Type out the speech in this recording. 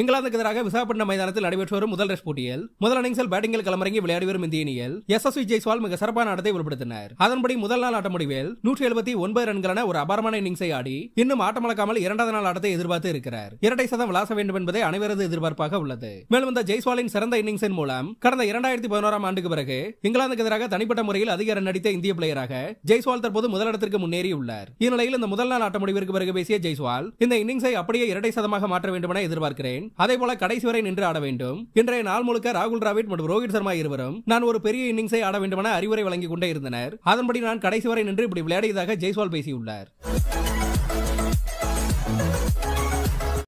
இங்கிலாந்துக்கு எதிராக விசாகப்பட்டினம் மைதானத்தில் நடைபெற்று வரும் முதல் டெஸ்ட் போட்டியில் முதல் இன்னிங்ஸில் பேட்டிங்கில் களமிறங்கி விளையாடி வரும் இந்திய அணியில் எஸ் எஸ் வி ஜெய்ஸ்வால் மிக சிறப்பான ஆட்டத்தை வெளிப்படுத்தினர் அதன்படி முதல் நாள் ஆட்ட முடிவில் நூற்றி எழுபத்தி ஒன்பது ரன்களான ஒரு அபாரமான இன்னிங்ஸை ஆடி இன்னும் ஆட்டமளக்காமல் இரண்டாவது நாள் ஆட்டத்தை எதிர்பார்த்து இருக்கிறார் இரட்டை சதம் விளாச வேண்டும் என்பதை அனைவரது எதிர்பார்ப்பாக உள்ளது மேலும் இந்த ஜெய்ஸ்வாலின் சிறந்த இன்னிங்ஸின் மூலம் கடந்த இரண்டாயிரத்தி பதினோராம் ஆண்டுக்கு பிறகு இங்கிலாந்துக்கு எதிராக தனிப்பட்ட முறையில் அதிக ரன் அடித்த இந்திய பிளேயராக ஜெய்ஸ்வால் தற்போது முதலிடத்திற்கு முன்னேறியுள்ளார் இந்நிலையில் இந்த முதல் நாள் ஆட்ட முடிவிற்கு பிறகு பேசிய ஜெய்ஸ்வால் இந்த இன்னிங்ஸை அப்படியே இரட்டை சதமாக மாற்ற வேண்டும் என எதிர்பார்க்கிறேன் அதே போல கடைசி வரை நின்று ஆட வேண்டும் இன்றைய நாள் முழுக்க ராகுல் டிராவிட் மற்றும் ரோஹித் சர்மா இருவரும் நான் ஒரு பெரிய இன்னிங்ஸை ஆட வேண்டும் என அறிவுரை வழங்கிக் கொண்டே இருந்தனர் அதன்படி நான் கடைசி வரை நின்று இப்படி விளையாடியதாக ஜெய்ஸ்வால் பேசியுள்ளார்